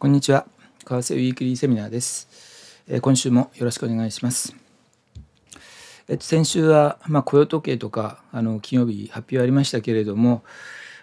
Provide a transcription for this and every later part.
こんにちは。為替ウィークリーセミナーです。えー、今週もよろしくお願いします。えっと、先週は、まあ、雇用統計とかあの金曜日発表ありましたけれども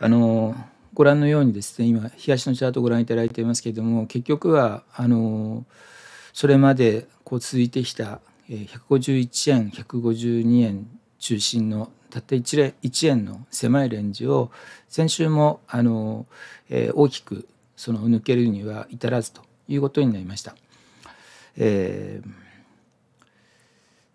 あのご覧のようにですね今東のチャートご覧いただいていますけれども結局はあのそれまでこう続いてきたえ151円152円中心のたった 1, 1円の狭いレンジを先週もあの、えー、大きくその抜けるには至らずということになりました。えー、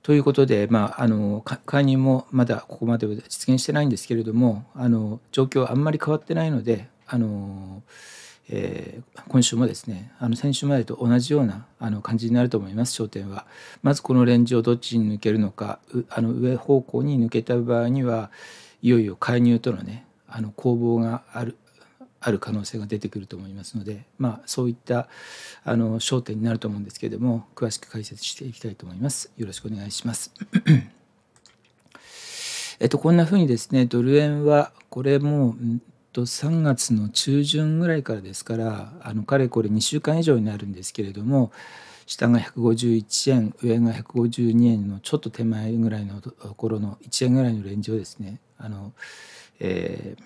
ということで、まあ、あの介入もまだここまで実現してないんですけれどもあの状況はあんまり変わってないのであの、えー、今週もですねあの先週までと同じようなあの感じになると思います焦点は。まずこのレンジをどっちに抜けるのかあの上方向に抜けた場合にはいよいよ介入とのねあの攻防があるある可能性が出てくると思いますので、まあ、そういったあの焦点になると思うんですけれども詳しく解説していきたいと思います。よろしくお願いします。えっと、こんなふうにですねドル円はこれもと3月の中旬ぐらいからですからあのかれこれ2週間以上になるんですけれども下が151円上が152円のちょっと手前ぐらいのところの1円ぐらいのレンジをですねあの、えー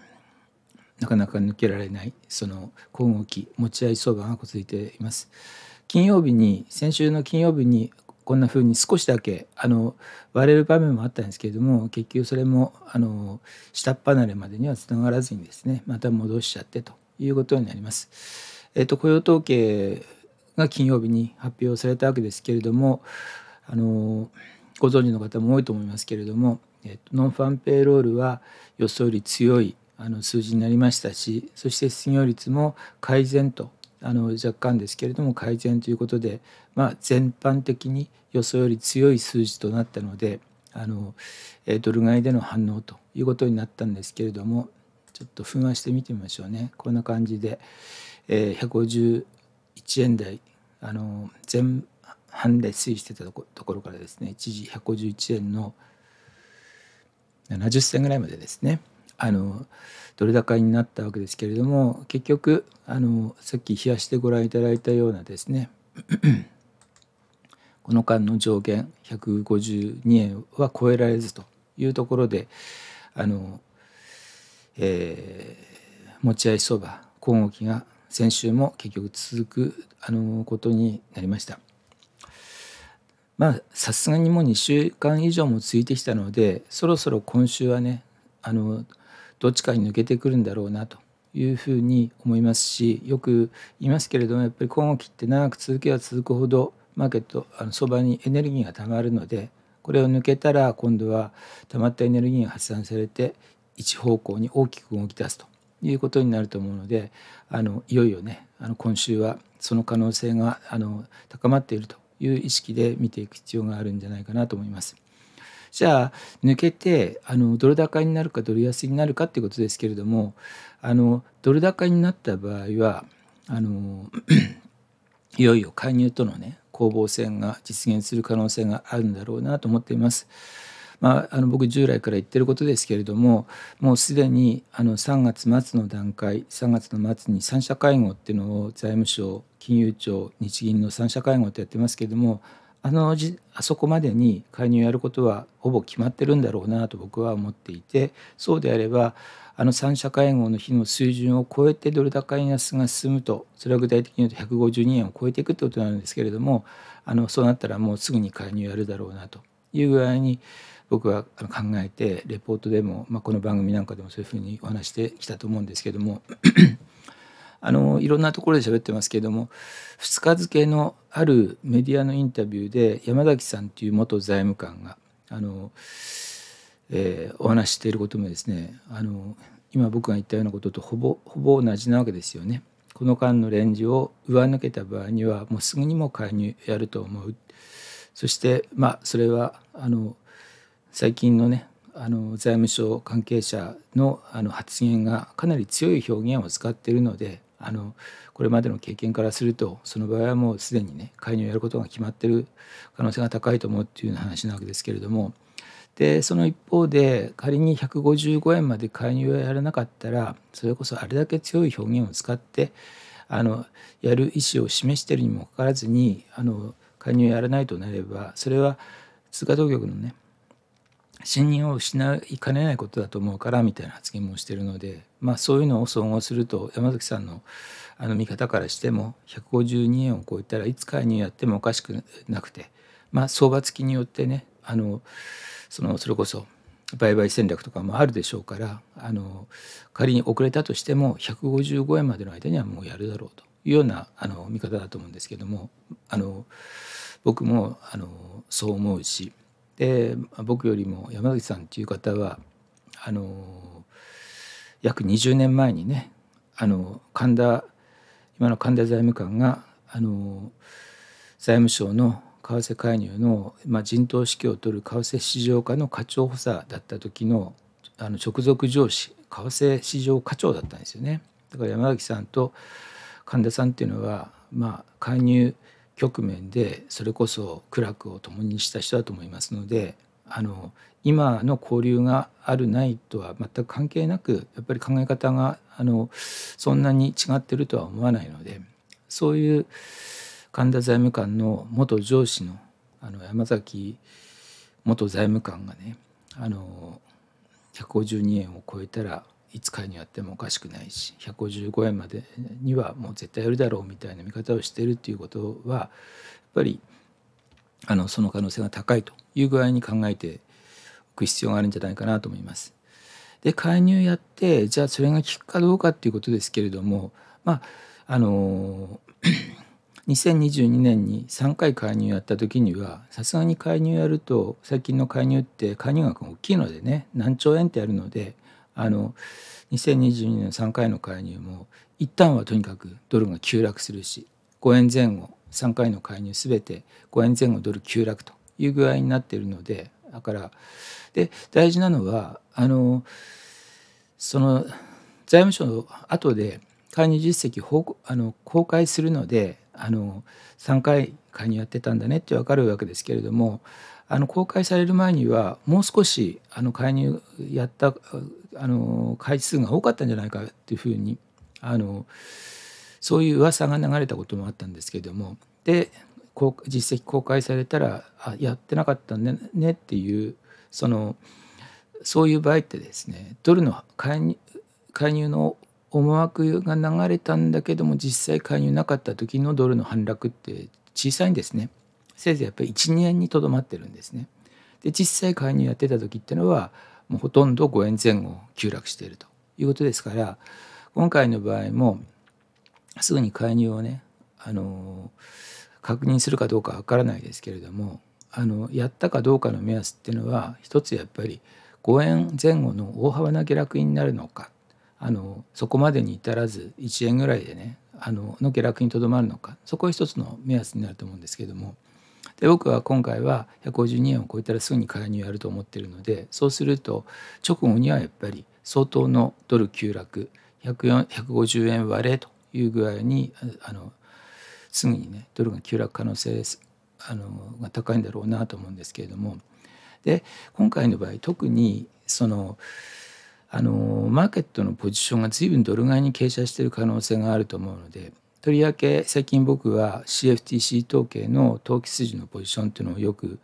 なかなか抜けられないその今後期持ち合い相場が続いています。金曜日に先週の金曜日にこんな風に少しだけあの割れる場面もあったんですけれども結局それもあの下っ離れまでにはつながらずにですねまた戻しちゃってということになります。えっと、雇用統計が金曜日に発表されたわけですけれどもあのご存知の方も多いと思いますけれども、えっと、ノンファンペイロールは予想より強いあの数字になりましたしそして失業率も改善とあの若干ですけれども改善ということで、まあ、全般的に予想より強い数字となったのであのドル買いでの反応ということになったんですけれどもちょっと噴案して見てみましょうねこんな感じで、え151円台あの前半で推移してたところからですね一時151円の70銭ぐらいまでですねあのドル高になったわけですけれども結局あのさっき冷やしてご覧いただいたようなですね この間の上限152円は超えられずというところであの、えー、持ち合い相場今後期が先週も結局続くあのことになりました。まあさすがにもう2週間以上も続いてきたのでそろそろ今週はねあのどっちかに抜けてくるんだろうなというふうに思いますしよく言いますけれどもやっぱり今後期って長く続けば続くほどマーケットあの相場にエネルギーがたまるのでこれを抜けたら今度はたまったエネルギーが発散されて一方向に大きく動き出すということになると思うのであのいよいよねあの今週はその可能性があの高まっているという意識で見ていく必要があるんじゃないかなと思います。じゃあ抜けてあのドル高になるかドル安になるかっていうことですけれどもあのドル高になった場合はあの いよいよ介入とのね攻防戦が実現する可能性があるんだろうなと思っています。まあ、あの僕従来から言ってることですけれどももうすでにあの3月末の段階3月の末に3者会合っていうのを財務省金融庁日銀の3者会合ってやってますけれどもあのじあそこまでに介入をやることはほぼ決まってるんだろうなと僕は思っていてそうであればあの3者会合の日の水準を超えてドル高円安が進むとそれは具体的に言うと152円を超えていくということなんですけれどもあのそうなったらもうすぐに介入やるだろうなという具合に僕は考えてレポートでも、まあ、この番組なんかでもそういうふうにお話してきたと思うんですけどもあのいろんなところで喋ってますけれども2日付のあるメディアのインタビューで山崎さんという元財務官があの、えー、お話ししていることもですねあの今僕が言ったようなこととほぼほぼ同じなわけですよね。この間のレンジを上抜けた場合にはもうすぐにも介入やると思うそしてまあそれはあの最近のねあの財務省関係者のあの発言がかなり強い表現を使っているのであのこれまでの経験からするとその場合はもうすでにね介入をやることが決まってる可能性が高いと思うっていう話なわけですけれどもでその一方で仮に155円まで介入をやらなかったらそれこそあれだけ強い表現を使ってあのやる意思を示してるにもかかわらずにあの介入をやらないとなればそれは通貨当局のね信任を失いかねないことだと思うからみたいな発言もしてるので、まあ、そういうのを総合すると山崎さんのあの見方からしても152円を超えたらいつ介入やってもおかしくなくて、まあ、相場付きによってねあのそのそれこそ売買戦略とかもあるでしょうからあの仮に遅れたとしても155円までの間にはもうやるだろうというようなあの見方だと思うんですけどもあの僕もあのそう思うしで僕よりも山崎さんっていう方はあの約20年前にねあの神田今の神田財務官があの財務省の為替介入の、まあ、陣頭指揮を執る為替市場課の課長補佐だった時のあの直属上司為替市場課長だったんですよねだから山崎さんと神田さんっていうのは、まあ、介入局面でそれこそ苦楽を共にした人だと思いますのであの今の交流があるないとは全く関係なくやっぱり考え方があのそんなに違ってるとは思わないのでそういう神田財務官の元上司のあの山崎元財務官がねあの152円を超えたらいつ買いにやってもおかしくないし155円までにはもう絶対やるだろうみたいな見方をしているということはやっぱりあのその可能性が高いという具合に考えておく必要があるんじゃないかなと思います。で介入やってじゃあそれが効くかどうかっていうことですけれどもまああの2022年 に3回介入やった時にはさすがに介入やると最近の介入って介入額が大きいのでね何兆円ってあるのであの2022年3回の介入も一旦はとにかくドルが急落するし5円前後3回の介入すべて5円前後ドル急落という具合になっているのでだからで大事なのはあのその財務省の後で介入実績報あの公開するのであの3回介入やってたんだねって分かるわけですけれどもあの公開される前にはもう少しあの介入やったあの開示数が多かったんじゃないかっていうふうにあのそういう噂が流れたこともあったんですけれどもで実績公開されたらあやってなかったんねっていうそのそういう場合ってですねドルの介入介入の思惑が流れたんだけども実際介入なかった時のドルの反落って小さいんですね。せいぜいやっぱり1年にとどまってるんですね。で実際介入やってた時っていうのはもうほとんど5円前後急落しているということですから今回の場合もすぐに介入をねあの確認するかどうかわからないですけれどもあのやったかどうかの目安っていうのは一つやっぱり5円前後の大幅な下落になるのかあのそこまでに至らず1円ぐらいでねあのの下落にとどまるのかそこは一つの目安になると思うんですけどもで僕は今回は152円を超えたらすぐに介入やると思ってるのでそうすると直後にはやっぱり相当のドル急落150円割れという具合にあのすぐにねドルが急落可能性あのが高いんだろうなと思うんですけれどもで今回の場合特にそのあのマーケットのポジションが随分ドル買いに傾斜している可能性があると思うのでとりわけ最近僕は CFTC 統計の投機筋のポジションっていうのをよく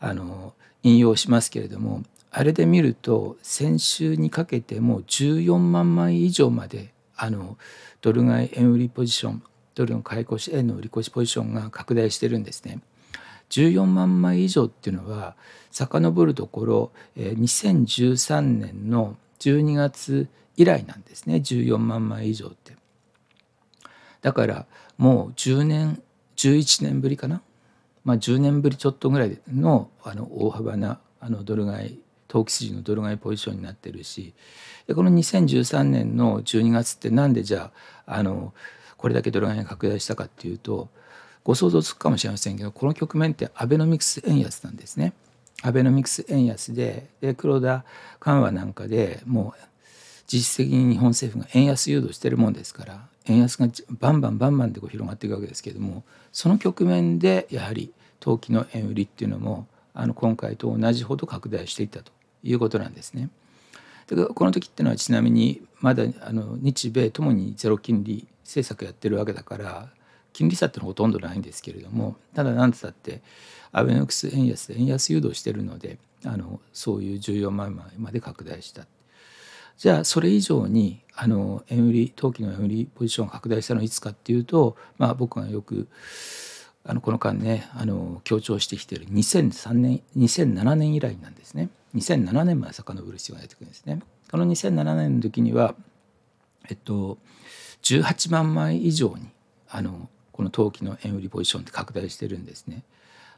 あの引用しますけれどもあれで見ると先週にかけてもう14万枚以上まであのドル買い円売りポジションドルの買い越し円の売り越しポジションが拡大してるんですね。14万枚以上っていうのは遡るところ2013年の12月以来なんですね14万枚以上って。だからもう10年11年ぶりかな、まあ、10年ぶりちょっとぐらいのあの大幅なあのドル買い投機筋のドル買いポジションになってるしでこの2013年の12月ってなんでじゃああのこれだけドル買いが拡大したかっていうとご想像つくかもしれませんけどこの局面ってアベノミクス円安なんですね。アベノミクス円安でで黒田緩和なんかでもう実質的に日本政府が円安誘導してるもんですから円安がバンバンバンバンでこう広がっていくわけですけれどもその局面でやはり投機の円売りっていうのもあの今回と同じほど拡大していったということなんですね。だからこの時っていうのはちなみにまだあの日米ともにゼロ金利政策やってるわけだから金利差ってのはほとんどないんですけれどもただ何てったってアベノミクス円安円安誘導してるのであのそういう14万枚まで拡大したじゃあそれ以上にあの円売り投機の円売りポジションを拡大したのはいつかっていうと、まあ、僕がよくあのこの間ねあの強調してきている2003年2007年以来なんですね2007年まで遡る必要が出てくるんですね。この2007年の時にはえっと18万枚以上にあのこの投機の円売りポジションって拡大してるんですね。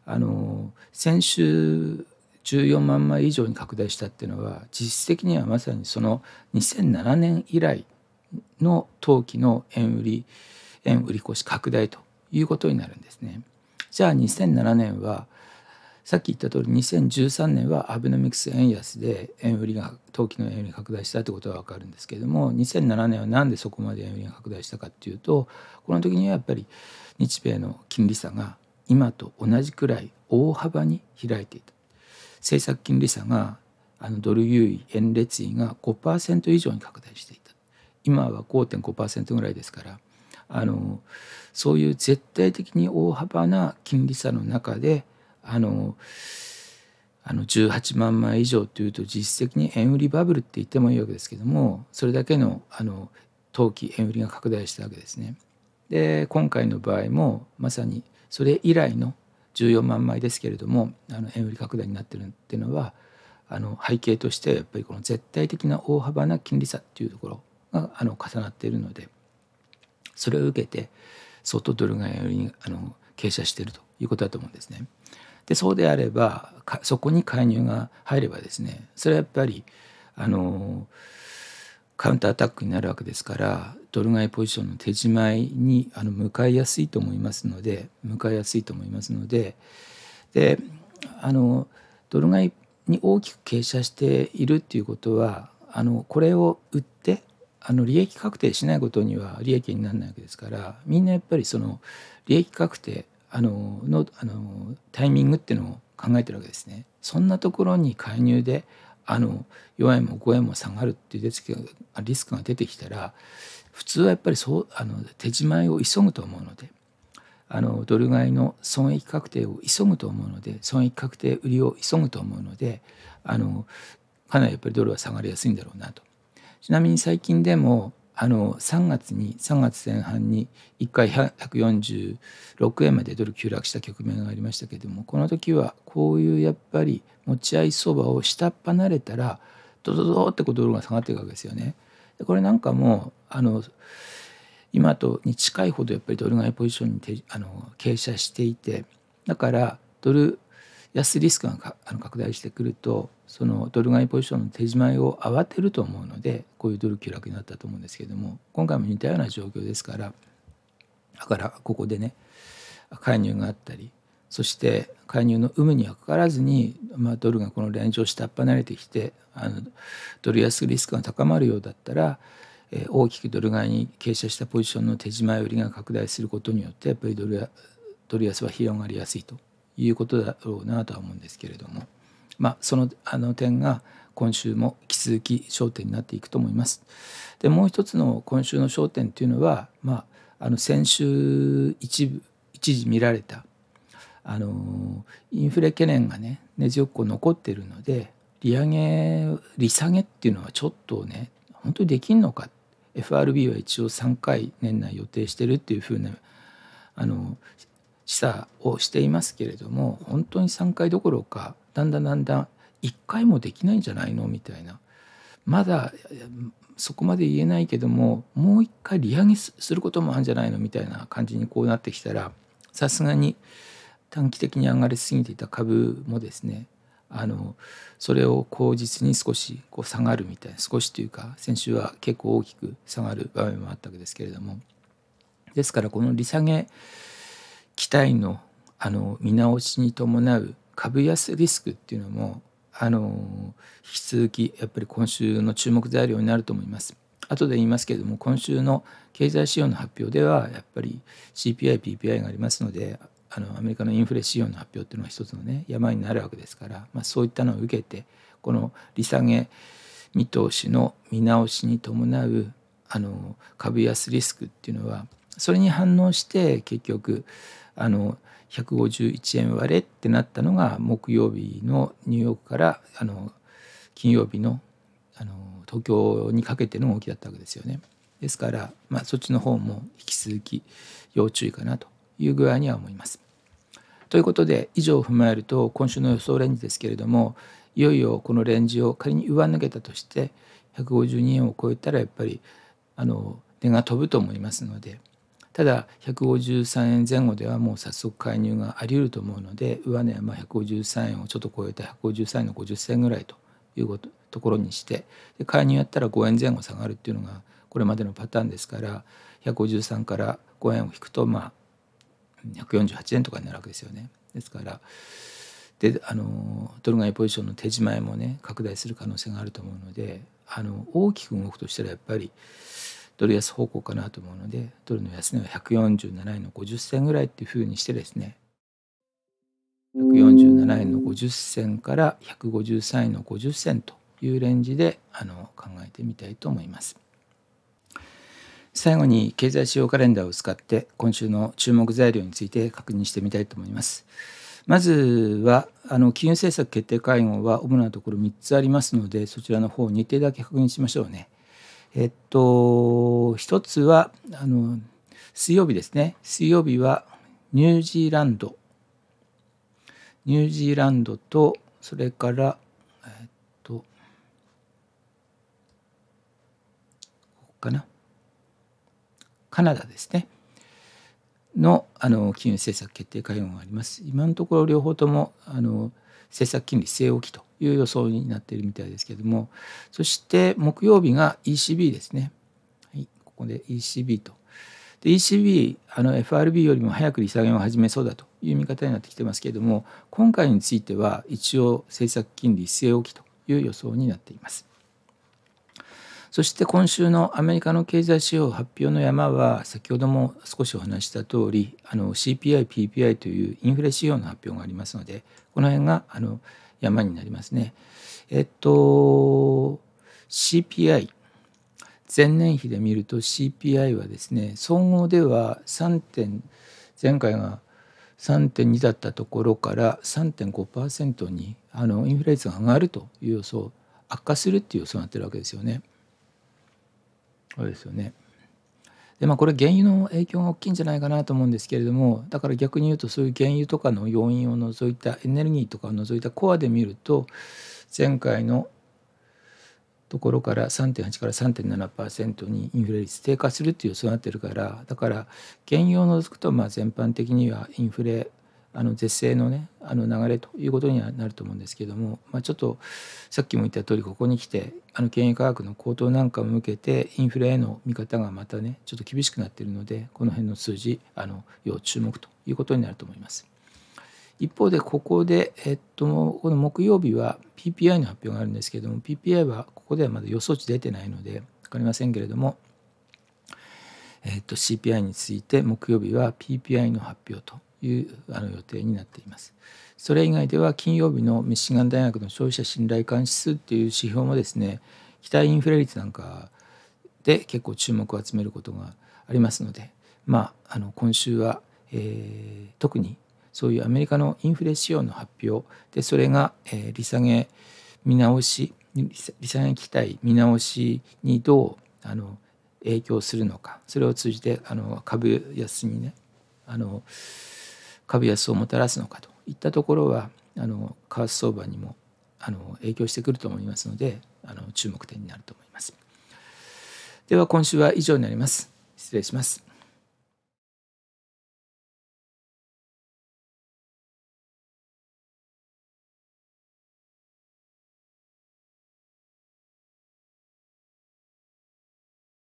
あの先週14万枚以上に拡大したっていうのは実質的にはまさにその2007年以来の当期の円売り円売り越し拡大ということになるんですね。じゃあ2007年はさっき言った通り2013年はアベノミクス円安で円売りが投機の円売りが拡大したってことは分かるんですけれども2007年は何でそこまで円売りが拡大したかっていうとこの時にはやっぱり日米の金利差が今と同じくらい大幅に開いていた政策金利差があのドル優位円列位が5%以上に拡大していた今は5.5%ぐらいですからあのそういう絶対的に大幅な金利差の中であのあの18万枚以上というと実質的に円売りバブルって言ってもいいわけですけどもそれだけのあの投機円売りが拡大したわけですね。で今回の場合もまさにそれ以来の14万枚ですけれどもあの円売り拡大になってるっていうのはあの背景としてやっぱりこの絶対的な大幅な金利差っていうところがあの重なっているのでそれを受けて相当ドルが円りにあの傾斜しているということだと思うんですね。でそうであればそこに介入が入ればですねそれはやっぱりあのカウンターアタックになるわけですからドル買いポジションの手締まいにあの向かいやすいと思いますので向かいやすいと思いますのでであのドル買いに大きく傾斜しているっていうことはあのこれを売ってあの利益確定しないことには利益にならないわけですからみんなやっぱりその利益確定あののあのタイミングっていうのを考えてるわけですね。そんなところに介入であの4円も5円も下がるっていうリスクが出てきたら普通はやっぱりそうあの手仕舞いを急ぐと思うのであのドル買いの損益確定を急ぐと思うので損益確定売りを急ぐと思うのであのかなりやっぱりドルは下がりやすいんだろうなと。ちなみに最近でもあの3月に3月前半に1回146円までドル急落した局面がありましたけれどもこの時はこういうやっぱり持ち合い相場を下っ離れたらドドドってこうドルが下がっていくわけですよね。でこれなんかもあの今とに近いほどやっぱりドル買いポジションにてあの傾斜していてだからドル安リスクがあの拡大してくるとそのドル買いポジションの手締まいを慌てると思うのでこういうドル急落になったと思うんですけれども今回も似たような状況ですからだからここでね介入があったりそして介入の有無にはかからずに、まあ、ドルがこのレンジを下っ離れてきてあのドル安リスクが高まるようだったらえ大きくドル買いに傾斜したポジションの手締まい売りが拡大することによってやっぱりドルドル安は広がりやすいということだろうなとは思うんですけれども、まあ、そのあの点が今週も引き続き焦点になっていくと思います。でもう一つの今週の焦点というのは、まあ、あの先週一部一時見られたあのインフレ懸念がね根強く残ってるので利上げ利下げっていうのはちょっとね本当にできんのか FRB は一応3回年内予定してるっていうふうなあの示唆をしていますけれども本当に3回どころかだんだんだんだん1回もできないんじゃないのみたいなまだそこまで言えないけどももう1回利上げすることもあるんじゃないのみたいな感じにこうなってきたらさすがに短期的に上がりすぎていた株もですねあのそれを口実に少しこう下がるみたいな少しというか先週は結構大きく下がる場面もあったわけですけれどもですからこの利下げ期待のあの見直しに伴う株安リスクっていうのもあの引き続きやっぱり今週の注目材料になると思います。後で言いますけれども今週の経済指標の発表ではやっぱり CPI、PPI がありますのであのアメリカのインフレ指標の発表っていうのが一つのね山になるわけですから、まあ、そういったのを受けてこの利下げ見通しの見直しに伴うあの株安リスクっていうのはそれに反応して結局あの151円割れってなったのが木曜日のニューヨークからあの金曜日のあの東京にかけての動きだったわけですよね。ですから、まあ、そっちの方も引き続き要注意かなという具合には思います。ということで以上を踏まえると今週の予想レンジですけれどもいよいよこのレンジを仮に上抜けたとして152円を超えたらやっぱりあの値が飛ぶと思いますので。ただ153円前後ではもう早速介入があり得ると思うので上値はまあ153円をちょっと超えた153円の50銭ぐらいということころにしてで介入やったら5円前後下がるっていうのがこれまでのパターンですから153から5円を引くとまあ148円とかになるわけですよね。ですからであのドル買いポジションの手じまいもね拡大する可能性があると思うのであの大きく動くとしたらやっぱりドル安方向かなと思うのでドルの安値は147円の50銭ぐらいっていうふうにしてですね147円の50銭から153円の50銭というレンジであの考えてみたいと思います。最後に経済指標カレンダーを使って今週の注目材料について確認してみたいと思います。まずはあの金融政策決定会合は主なところ3つありますのでそちらの方日程だけ確認しましょうね。えっと一つはあの水曜日ですね水曜日はニュージーランドニュージーランドとそれからえっとここかなカナダですねのあの金融政策決定会合があります。今のところ両方ともあの政策金利据え置きという予想になっているみたいですけれどもそして木曜日が ECB ですね、はい、ここで ECB とで ECB あの FRB よりも早く利下げを始めそうだという見方になってきてますけれども今回については一応政策金利据え置きという予想になっています。そして今週のアメリカの経済指標発表の山は先ほども少しお話した通りあの CPI、PPI というインフレ指標の発表がありますのでこの辺があの山になりますね。えっと CPI 前年比で見ると CPI はですね総合では3点前回が3.2だったところから3.5%にあのインフレ率が上がるという予想悪化するっていう予想になってるわけですよね。そうですよね。でまあこれ原油の影響が大きいんじゃないかなと思うんですけれどもだから逆に言うとそういう原油とかの要因を除いたエネルギーとかを除いたコアで見ると前回のところから3.8から3.7%にインフレ率低下するっていう予想になってるからだから原油を除くとまあ全般的にはインフレあの是正のねあの流れということにはなると思うんですけども、まあ、ちょっとさっきも言った通りここに来てあの原油価格の高騰なんかも受けてインフレへの見方がまたねちょっと厳しくなっているのでこの辺の数字あの要注目ということになると思います。一方でここで、えっと、この木曜日は PPI の発表があるんですけども PPI はここではまだ予想値出てないので分かりませんけれども、えっと、CPI について木曜日は PPI の発表というあの予定になっていますそれ以外では金曜日のミシガン大学の消費者信頼感指数っていう指標もですね期待インフレ率なんかで結構注目を集めることがありますのでまああの今週は、えー、特にそういうアメリカのインフレ仕様の発表でそれが、えー、利下げ見直し利下げ期待見直しにどうあの影響するのかそれを通じてあの株安にねあの株安をもたらすのかといったところはあの為替相場にもあの影響してくると思いますのであの注目点になると思います。では今週は以上になります。失礼します。